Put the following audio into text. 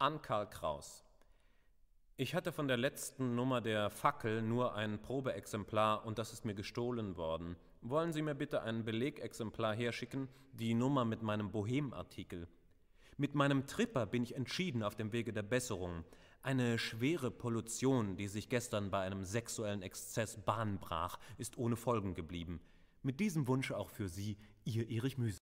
an Karl Kraus. Ich hatte von der letzten Nummer der Fackel nur ein Probeexemplar und das ist mir gestohlen worden. Wollen Sie mir bitte ein Belegexemplar herschicken, die Nummer mit meinem Bohem-Artikel. Mit meinem Tripper bin ich entschieden auf dem Wege der Besserung. Eine schwere Pollution, die sich gestern bei einem sexuellen Exzess bahnbrach, ist ohne Folgen geblieben. Mit diesem Wunsch auch für Sie, Ihr Erich Müse.